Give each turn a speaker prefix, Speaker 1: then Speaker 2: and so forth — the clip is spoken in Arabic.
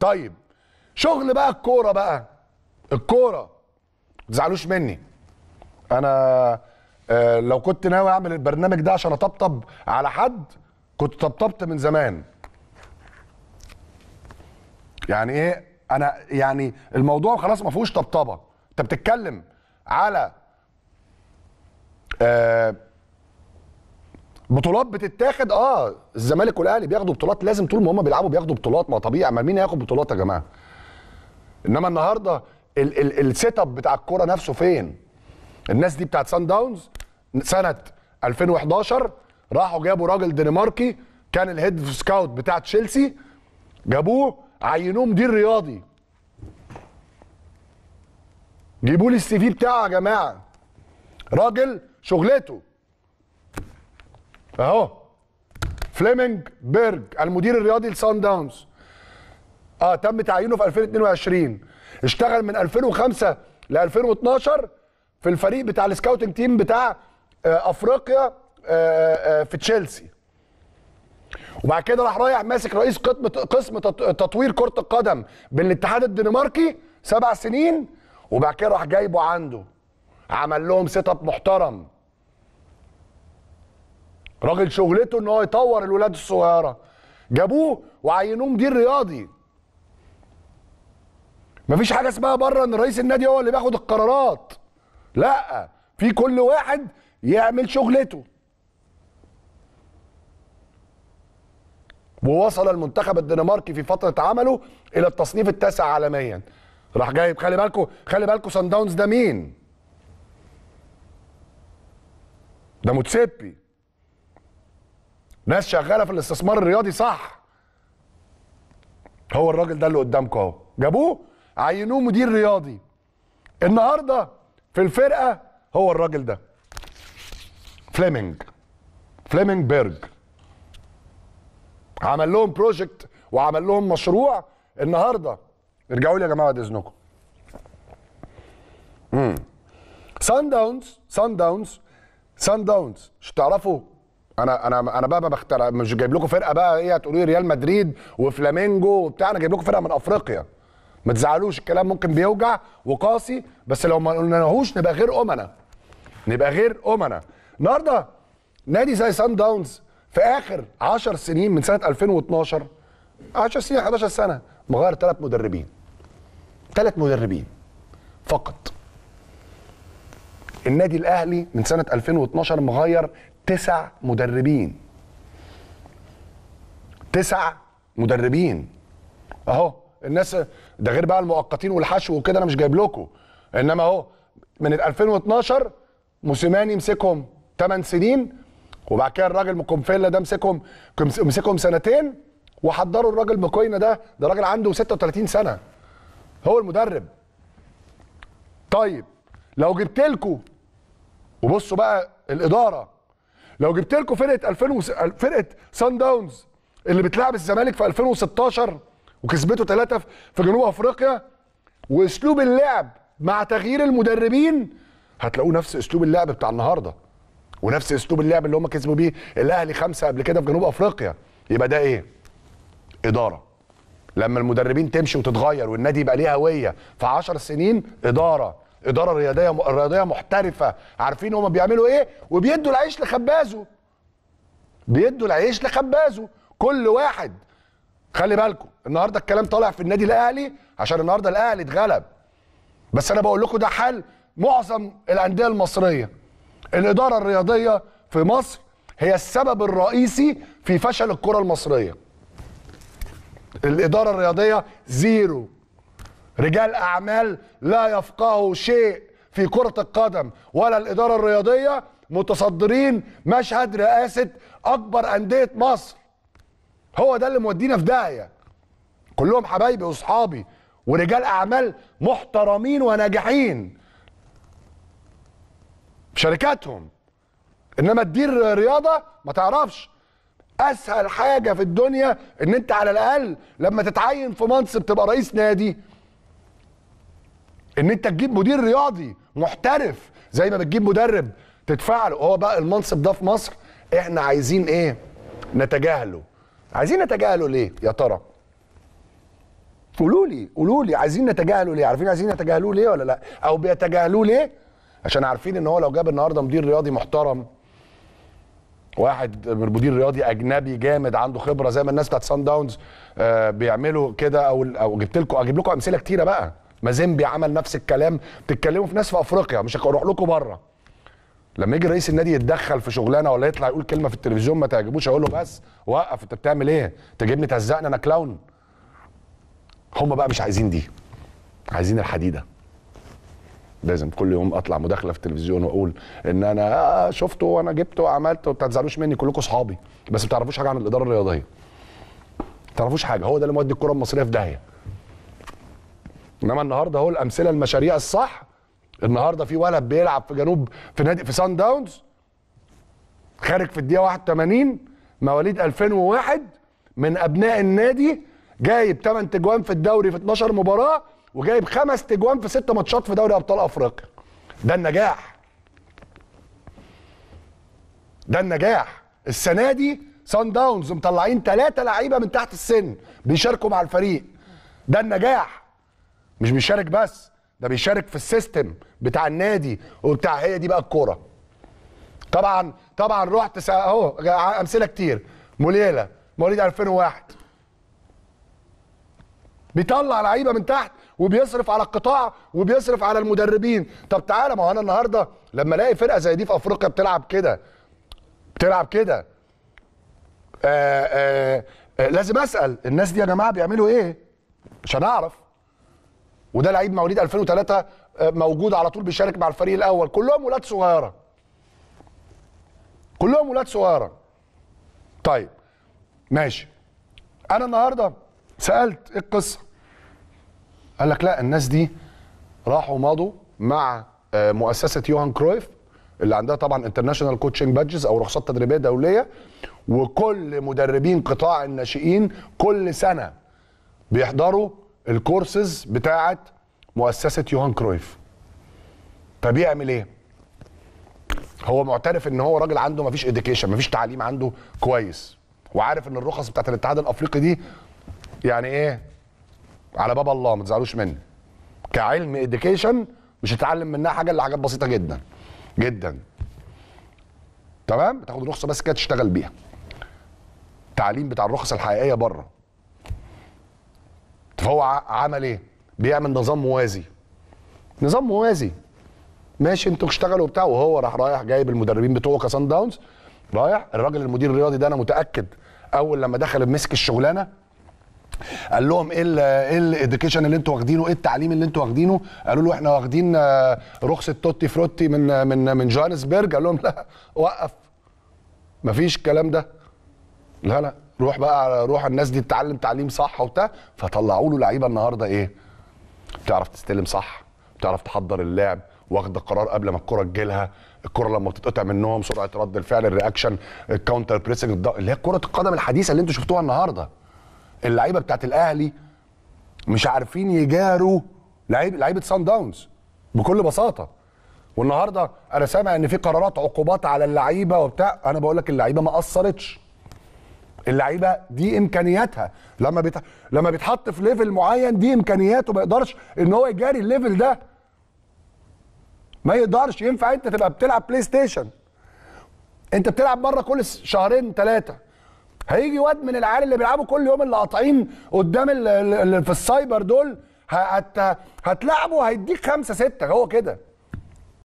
Speaker 1: طيب شغل بقى الكوره بقى الكوره ما تزعلوش مني انا آه لو كنت ناوي اعمل البرنامج ده عشان اطبطب على حد كنت طبطبت من زمان يعني ايه انا يعني الموضوع خلاص ما فيهوش طبطبه انت بتتكلم على آه بطولات بتتاخد اه الزمالك والاهلي بياخدوا بطولات لازم طول ما هم بيلعبوا بياخدوا بطولات ما طبيعي ما مين هياخد بطولات يا جماعه انما النهارده السيت اب بتاع الكوره نفسه فين الناس دي بتاعت سان داونز سنه 2011 راحوا جابوا راجل دنماركي كان الهيد سكاوت بتاع تشيلسي جابوه عينوه مدير رياضي جيبوا لي السي في بتاعه يا جماعه راجل شغلته اهو فليمنج بيرج المدير الرياضي لسان داونز اه تم تعيينه في 2022 اشتغل من 2005 ل 2012 في الفريق بتاع السكاوتنج تيم بتاع آه افريقيا آه آه, آه، في تشيلسي وبعد كده راح رايح ماسك رئيس قسم قسم تطوير كره القدم بالاتحاد الدنماركي سبع سنين وبعد كده راح جايبه عنده عمل لهم سيت اب محترم راجل شغلته ان هو يطور الولاد الصغيره جابوه وعينوه مدير رياضي مفيش حاجه اسمها بره ان رئيس النادي هو اللي بياخد القرارات لا في كل واحد يعمل شغلته ووصل المنتخب الدنماركي في فتره عمله الى التصنيف التاسع عالميا راح جايب خلي بالكم خلي بالكم سان داونز ده مين ده موتسيبي ناس شغاله في الاستثمار الرياضي صح هو الراجل ده اللي قدامكم اهو جابوه عينوه مدير رياضي النهارده في الفرقه هو الراجل ده فليمنج فليمنج بيرج عمل لهم بروجكت وعمل لهم مشروع النهارده ارجعوا لي يا جماعه بعد اذنكم امم سان داونز سان داونز سان داونز مش تعرفوا انا انا انا بقى, بختار مش جايب لكم فرقه بقى ايه هتقولوا لي ريال مدريد وفلامينجو وبتاع انا جايب لكم فرقه من افريقيا ما تزعلوش الكلام ممكن بيوجع وقاسي بس لو ما قلناهوش نبقى غير امنا نبقى غير امنا النهارده نادي زي سان داونز في اخر 10 سنين من سنه 2012 10 سنين 11 سنه مغير ثلاث مدربين ثلاث مدربين فقط النادي الاهلي من سنه 2012 مغير تسع مدربين تسع مدربين اهو الناس ده غير بقى المؤقتين والحشو وكده انا مش جايب لكم انما اهو من 2012 موسيماني مسكهم 8 سنين وبعد كده الراجل مكونفيلا ده مسكهم مسكهم سنتين وحضروا الراجل مكوينا ده ده راجل عنده 36 سنه هو المدرب طيب لو جبت لكم وبصوا بقى الاداره لو جبت لكم فرقه 2000 وس... فرقه سان داونز اللي بتلعب الزمالك في 2016 وكسبته ثلاثه في جنوب افريقيا واسلوب اللعب مع تغيير المدربين هتلاقوه نفس اسلوب اللعب بتاع النهارده ونفس اسلوب اللعب اللي هم كسبوا بيه الاهلي خمسه قبل كده في جنوب افريقيا يبقى ده ايه؟ اداره لما المدربين تمشي وتتغير والنادي يبقى ليه هويه في 10 سنين اداره اداره رياضيه رياضيه محترفه عارفين هما بيعملوا ايه وبيدوا العيش لخبازه بيدوا العيش لخبازه كل واحد خلي بالكم النهارده الكلام طالع في النادي الاهلي عشان النهارده الاهلي اتغلب بس انا بقول لكم ده حال معظم الانديه المصريه الاداره الرياضيه في مصر هي السبب الرئيسي في فشل الكره المصريه الاداره الرياضيه زيرو رجال اعمال لا يفقهوا شيء في كره القدم ولا الاداره الرياضيه متصدرين مشهد رئاسه اكبر انديه مصر هو ده اللي مودينا في داهيه كلهم حبايبي واصحابي ورجال اعمال محترمين وناجحين شركاتهم انما تدير رياضه ما تعرفش اسهل حاجه في الدنيا ان انت على الاقل لما تتعين في منصب تبقى رئيس نادي ان انت تجيب مدير رياضي محترف زي ما بتجيب مدرب تدفع له هو بقى المنصب ده في مصر احنا عايزين ايه نتجاهله عايزين نتجاهله ليه يا ترى قولوا لي قولوا لي عايزين نتجاهله ليه عارفين عايزين نتجاهلوه ليه ولا لا او بيتجاهلوه ليه عشان عارفين ان هو لو جاب النهارده مدير رياضي محترم واحد مدير رياضي اجنبي جامد عنده خبره زي ما الناس بتاعت سان آه، داونز بيعملوا كده او او جبت لكم اجيب لكم امثله كتيره بقى مازيمبي عمل نفس الكلام بتتكلموا في ناس في افريقيا مش هروح لكم بره لما يجي رئيس النادي يتدخل في شغلانه ولا يطلع يقول كلمه في التلفزيون ما تعجبوش اقول له بس وقف انت بتعمل ايه؟ تجيبني تهزقني انا كلاون هم بقى مش عايزين دي عايزين الحديده لازم كل يوم اطلع مداخله في التلفزيون واقول ان انا آه، آه، شفته وانا جبته وعملت وما تزعلوش مني كلكم اصحابي بس ما تعرفوش حاجه عن الاداره الرياضيه ما تعرفوش حاجه هو ده اللي مودي الكره المصريه في داهيه انما النهارده اهو الامثله المشاريع الصح النهارده في ولد بيلعب في جنوب في نادي في سان داونز خارج في الدقيقه 81 مواليد 2001 من ابناء النادي جايب 8 تجوان في الدوري في 12 مباراه وجايب 5 تجوان في 6 ماتشات في دوري ابطال افريقيا ده النجاح ده النجاح السنه دي سان داونز مطلعين ثلاثه لعيبه من تحت السن بيشاركوا مع الفريق ده النجاح مش بيشارك بس ده بيشارك في السيستم بتاع النادي وبتاع هي دي بقى الكوره طبعا طبعا رحت اهو امثله كتير موليلا مواليد 2001 بيطلع لعيبه من تحت وبيصرف على القطاع وبيصرف على المدربين طب تعالى ما هو انا النهارده لما الاقي فرقه زي دي في افريقيا بتلعب كده بتلعب كده آآ آه، آآ آه، آه، لازم اسال الناس دي يا جماعه بيعملوا ايه عشان اعرف وده لعيب مواليد 2003 آه، موجود على طول بيشارك مع الفريق الاول كلهم ولاد صغيره كلهم ولاد صغيره طيب ماشي انا النهارده سالت ايه القصه قال لك لا الناس دي راحوا مضوا مع آه، مؤسسه يوهان كرويف اللي عندها طبعا انترناشونال كوتشنج بادجز او رخصات تدريبيه دوليه وكل مدربين قطاع الناشئين كل سنه بيحضروا الكورسز بتاعه مؤسسه يوهان كرويف طب يعمل ايه هو معترف ان هو راجل عنده مفيش اديكيشن مفيش تعليم عنده كويس وعارف ان الرخص بتاعت الاتحاد الافريقي دي يعني ايه على باب الله ما تزعلوش مني كعلم اديكيشن مش هتتعلم منها حاجه الا حاجات بسيطه جدا جدا تمام تاخد رخصه بس كده تشتغل بيها التعليم بتاع الرخص الحقيقيه بره فهو عمل ايه؟ بيعمل نظام موازي نظام موازي ماشي انتوا اشتغلوا وبتاع وهو راح رايح جايب المدربين بتوعه كسان داونز رايح الراجل المدير الرياضي ده انا متاكد اول لما دخل مسك الشغلانه قال لهم ايه ايه الاديوكيشن اللي انتوا واخدينه ايه التعليم اللي انتوا واخدينه قالوا له احنا واخدين آه، رخصه توتي فروتي من من من جوهانسبرج قال لهم لا وقف مفيش الكلام ده لا لا روح بقى روح الناس دي تتعلم تعليم صح وبتاع فطلعوا له لعيبه النهارده ايه بتعرف تستلم صح بتعرف تحضر اللعب واخده قرار قبل ما الكره تجيلها الكره لما بتتقطع منهم سرعه رد الفعل الرياكشن الكاونتر بريسنج اللي هي كره القدم الحديثه اللي انتوا شفتوها النهارده اللعيبه بتاعت الاهلي مش عارفين يجاروا لعيب لعيبه سان داونز بكل بساطه والنهارده انا سامع ان في قرارات عقوبات على اللعيبه وبتاع انا بقول لك اللعيبه ما قصرتش اللعيبه دي امكانياتها لما بيت... لما بيتحط في ليفل معين دي امكانياته ما يقدرش ان هو يجاري الليفل ده ما يقدرش ينفع انت تبقى بتلعب بلاي ستيشن انت بتلعب بره كل شهرين ثلاثه هيجي واد من العيال اللي بيلعبوا كل يوم اللي قاطعين قدام اللي في السايبر دول هت... هتلعبه هيديك خمسه سته هو كده